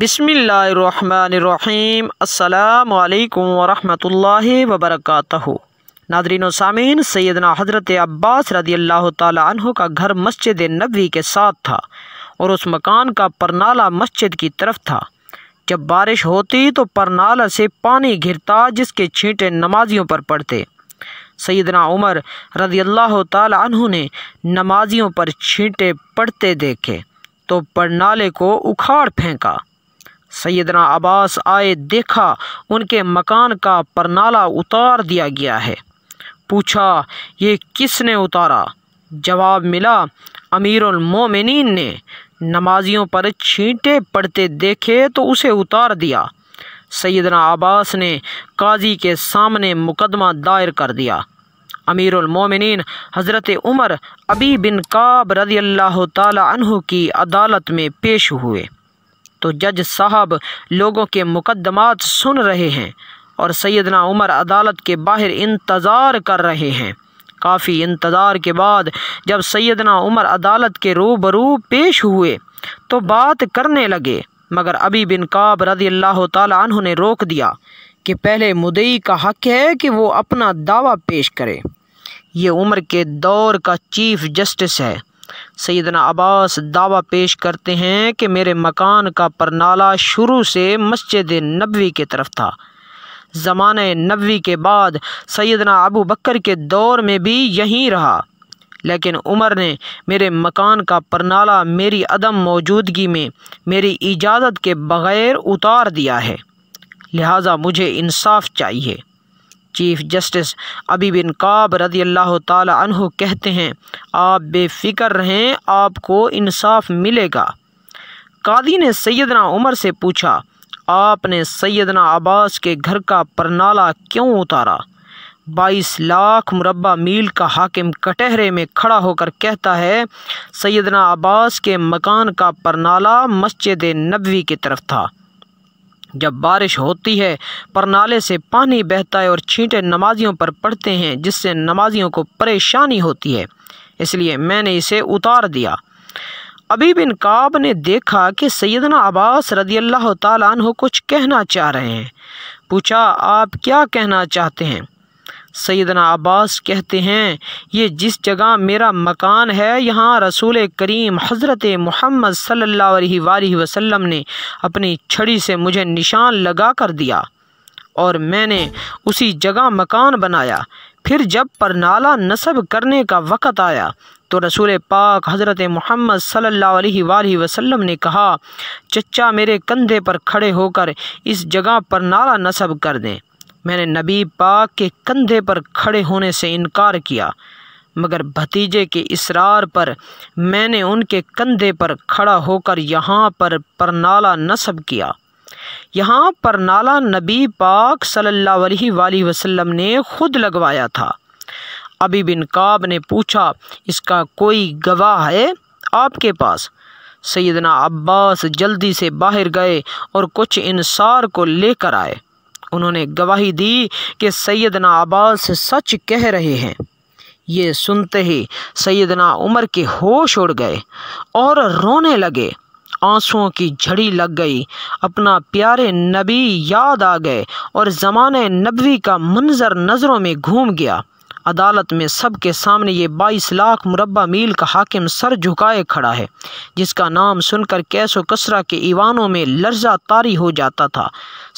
बिसमीम् अल्लाम वरहमल वबरक नादरीन सामीन सैदना हज़रत अब्बास रदी अल्लाह तह का घर मस्जिद नबी के साथ था और उस मकान का परनाला मस्जिद की तरफ था जब बारिश होती तो परनाला से पानी घिरता जिसके छींटे नमाजियों पर पड़ते सैदना उमर रदी अल्लाह तह ने नमाजियों पर छींटे पड़ते देखे तो परनाले को उखाड़ फेंका सैदना अब्बास आए देखा उनके मकान का परनाला उतार दिया गया है पूछा ये किसने उतारा जवाब मिला अमीरमिन ने नमाजियों पर छींटे पड़ते देखे तो उसे उतार दिया सैदना अब्बास ने काजी के सामने मुकदमा दायर कर दिया अमीरमिन हज़रत उमर अबी बिन काब रदी अल्लाह तहु की अदालत में पेश हुए तो जज साहब लोगों के मुकदमात सुन रहे हैं और सैदना उमर अदालत के बाहर इंतज़ार कर रहे हैं काफ़ी इंतज़ार के बाद जब सैदना उमर अदालत के रूबरू पेश हुए तो बात करने लगे मगर अभी बिन काब रदी अल्लाह तु ने रोक दिया कि पहले मुदई का हक है कि वो अपना दावा पेश करे ये उम्र के दौर का चीफ जस्टिस है सैदना अब्बास दावा पेश करते हैं कि मेरे मकान का परनाला शुरू से मस्जिद नबवी की तरफ था ज़मान नबवी के बाद सैदना अबू बकर के दौर में भी यहीं रहा लेकिन उमर ने मेरे मकान का परनाला मेरी अदम मौजूदगी में मेरी इजाज़त के बग़ैर उतार दिया है लिहाजा मुझे इंसाफ चाहिए चीफ जस्टिस अबी बिन काब रदी अल्लाह तहु कहते हैं आप बेफिक्र रहें आपको इंसाफ मिलेगा कादी ने सैदना उमर से पूछा आपने सैदना अब्बास के घर का परनाला क्यों उतारा बाईस लाख मुरबा मील का हाकिम कटहरे में खड़ा होकर कहता है सैदना अब्बास के मकान का परनाला मस्जिद नबवी की तरफ था जब बारिश होती है पर नाले से पानी बहता है और छींटे नमाजियों पर पड़ते हैं जिससे नमाजियों को परेशानी होती है इसलिए मैंने इसे उतार दिया अभी बिन काब ने देखा कि सैदना अब्बास रदी अल्लाह तु कुछ कहना चाह रहे हैं पूछा आप क्या कहना चाहते हैं सैदना अब्बास कहते हैं ये जिस जगह मेरा मकान है यहाँ रसूल करीम हज़रत मोहम्मद सल्ला वसम ने अपनी छड़ी से मुझे निशान लगा कर दिया और मैंने उसी जगह मकान बनाया फिर जब परनाला नस्ब करने का वक़्त आया तो रसूल पाक हज़रत मोहम्मद सल्ला अलैहि ने कहा चचा मेरे कंधे पर खड़े होकर इस जगह पर नाला नस्ब कर दें मैंने नबी पाक के कंधे पर खड़े होने से इनकार किया मगर भतीजे के इसरार पर मैंने उनके कंधे पर खड़ा होकर यहाँ पर परनाला नस्ब किया यहाँ परनाला नबी पाक सल्लल्लाहु अलैहि वसल्लम ने खुद लगवाया था अभी बिन काब ने पूछा इसका कोई गवाह है आपके पास सैदना अब्बास जल्दी से बाहर गए और कुछ इंसार को लेकर आए उन्होंने गवाही दी कि सैदना अब्बास सच कह रहे हैं ये सुनते ही सैदना उमर के होश उड़ गए और रोने लगे आंसुओं की झड़ी लग गई अपना प्यारे नबी याद आ गए और ज़माने नबी का मंजर नज़रों में घूम गया अदालत में सब के सामने ये बाईस लाख मुरबा मील का हाकिम सर झुकाए खड़ा है जिसका नाम सुनकर कैसो कसरा के ईवानों में लर्जा तारी हो जाता था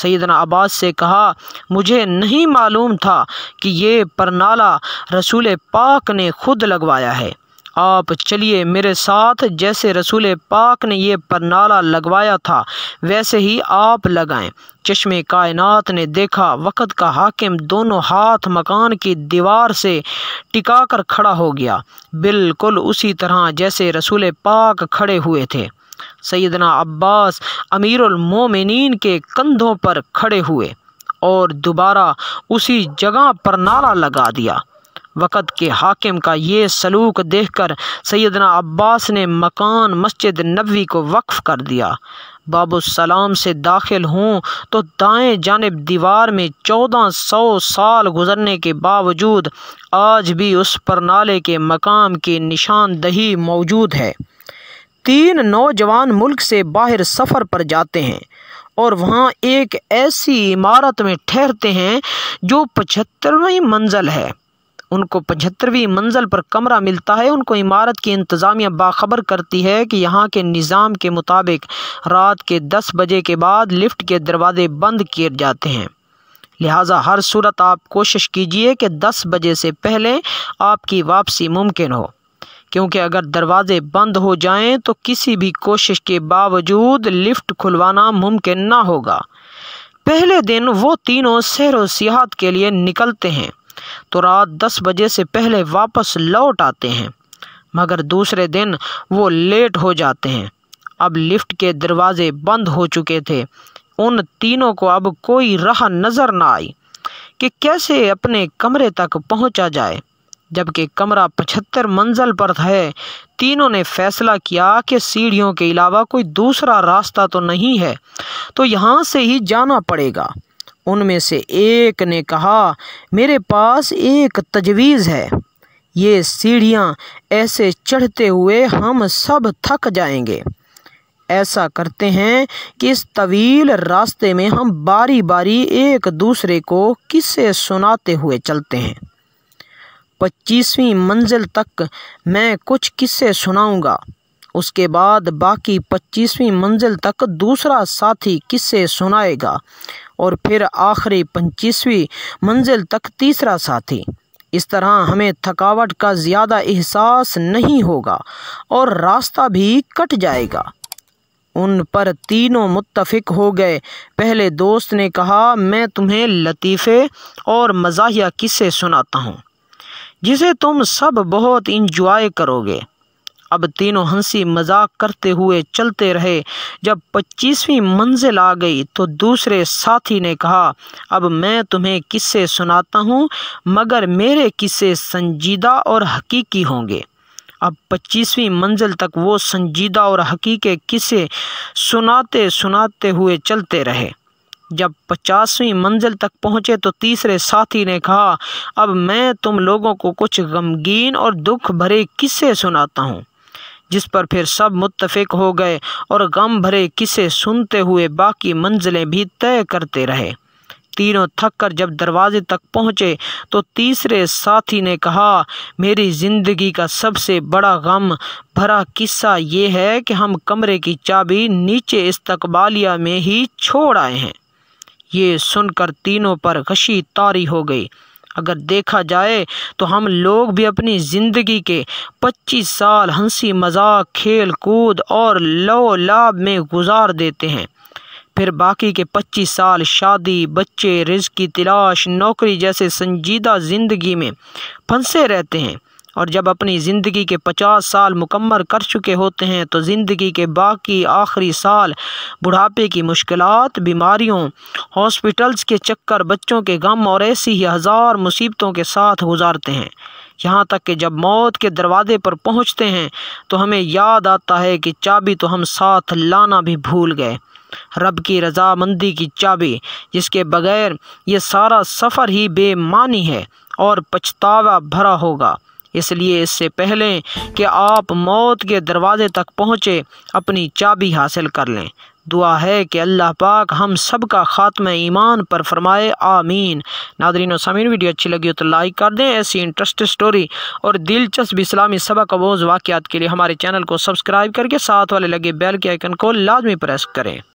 सैदना अब्बास से कहा मुझे नहीं मालूम था कि ये परनाला रसूल पाक ने खुद लगवाया है आप चलिए मेरे साथ जैसे रसूल पाक ने ये परनाला लगवाया था वैसे ही आप लगाएं चश्मे कायनात ने देखा वक़्त का हाकिम दोनों हाथ मकान की दीवार से टिका कर खड़ा हो गया बिल्कुल उसी तरह जैसे रसूल पाक खड़े हुए थे सैदना अब्बास अमीरमिन के कंधों पर खड़े हुए और दोबारा उसी जगह पर नाला लगा दिया वक़्त के हाकिम का ये सलूक देख कर सैदना अब्बास ने मकान मस्जिद नबी को वक्फ़ कर दिया सलाम से दाखिल हूँ तो दाएं जानब दीवार में चौदह सौ साल गुजरने के बावजूद आज भी उस पर नाले के मकाम की निशानदही मौजूद है तीन नौजवान मुल्क से बाहर सफ़र पर जाते हैं और वहाँ एक ऐसी इमारत में ठहरते हैं जो पचहत्तरवीं मंजिल है उनको पचहत्तरवीं मंजिल पर कमरा मिलता है उनको इमारत की इंतज़ामिया बाखबर करती है कि यहाँ के निज़ाम के मुताबिक रात के दस बजे के बाद लिफ्ट के दरवाज़े बंद किए जाते हैं लिहाजा हर सूरत आप कोशिश कीजिए कि दस बजे से पहले आपकी वापसी मुमकिन हो क्योंकि अगर दरवाज़े बंद हो जाएं तो किसी भी कोशिश के बावजूद लिफ्ट खुलवाना मुमकिन ना होगा पहले दिन वो तीनों सहरों व सियाहत के लिए निकलते हैं तो रात दस बजे से पहले वापस लौट आते हैं मगर दूसरे दिन वो लेट हो जाते हैं अब लिफ्ट के दरवाजे बंद हो चुके थे उन तीनों को अब कोई राह नज़र ना आई कि कैसे अपने कमरे तक पहुंचा जाए जबकि कमरा पचहत्तर मंजिल पर है तीनों ने फैसला किया कि सीढ़ियों के अलावा कोई दूसरा रास्ता तो नहीं है तो यहाँ से ही जाना पड़ेगा उनमें से एक ने कहा मेरे पास एक तजवीज़ है ये सीढ़ियाँ ऐसे चढ़ते हुए हम सब थक जाएंगे ऐसा करते हैं कि इस तवील रास्ते में हम बारी बारी एक दूसरे को किस्से सुनाते हुए चलते हैं पच्चीसवीं मंजिल तक मैं कुछ किस्से सुनाऊंगा उसके बाद बाकी पच्चीसवीं मंजिल तक दूसरा साथी किस्से सुनाएगा और फिर आखिरी पच्चीसवीं मंजिल तक तीसरा साथी इस तरह हमें थकावट का ज़्यादा एहसास नहीं होगा और रास्ता भी कट जाएगा उन पर तीनों मुत्तफिक हो गए पहले दोस्त ने कहा मैं तुम्हें लतीफ़े और मज़ाहिया किस्से सुनाता हूँ जिसे तुम सब बहुत इंजॉय करोगे अब तीनों हंसी मजाक करते हुए चलते रहे जब पच्चीसवीं मंजिल आ गई तो दूसरे साथी ने कहा अब मैं तुम्हें किस्से सुनाता हूँ मगर मेरे किस्से संजीदा और हकीकी होंगे अब पच्चीसवीं मंजिल तक वो संजीदा और हकीके किस्से सुनाते सुनाते हुए चलते रहे जब पचासवीं मंजिल तक पहुँचे तो तीसरे साथी ने कहा अब मैं तुम लोगों को कुछ गमगीन और दुख भरे किस्से सुनाता हूँ जिस पर फिर सब मुत्तफिक हो गए और गम भरे किसे सुनते हुए बाकी मंजिलें भी तय करते रहे तीनों थक कर जब दरवाजे तक पहुँचे तो तीसरे साथी ने कहा मेरी ज़िंदगी का सबसे बड़ा गम भरा किस्सा ये है कि हम कमरे की चाबी नीचे इस्तकबालिया में ही छोड़ आए हैं ये सुनकर तीनों पर घशी तारी हो गई अगर देखा जाए तो हम लोग भी अपनी ज़िंदगी के 25 साल हंसी मजाक खेल कूद और लो लाभ में गुजार देते हैं फिर बाकी के 25 साल शादी बच्चे रिज की तलाश नौकरी जैसे संजीदा ज़िंदगी में फंसे रहते हैं और जब अपनी ज़िंदगी के पचास साल मुकम्मल कर चुके होते हैं तो ज़िंदगी के बाकी आखिरी साल बुढ़ापे की मुश्किल बीमारियों हॉस्पिटल्स के चक्कर बच्चों के गम और ऐसी ही हज़ार मुसीबतों के साथ गुजारते हैं यहाँ तक कि जब मौत के दरवाज़े पर पहुँचते हैं तो हमें याद आता है कि चाबी तो हम साथ लाना भी भूल गए रब की रजामंदी की चाबी जिसके बगैर ये सारा सफ़र ही बेमानी है और पछतावा भरा होगा इसलिए इससे पहले कि आप मौत के दरवाज़े तक पहुँचे अपनी चाबी हासिल कर लें दुआ है कि अल्लाह पाक हम सब का ख़ात्म ईमान पर फरमाए आमीन नादरीन सामीन वीडियो अच्छी लगी हो तो लाइक कर दें ऐसी इंटरेस्ट स्टोरी और दिलचस्प इस्लामी सबक अबोज़ वाक़ात के लिए हमारे चैनल को सब्सक्राइब करके साथ वाले लगे बेल के आइकन को लाजमी प्रेस करें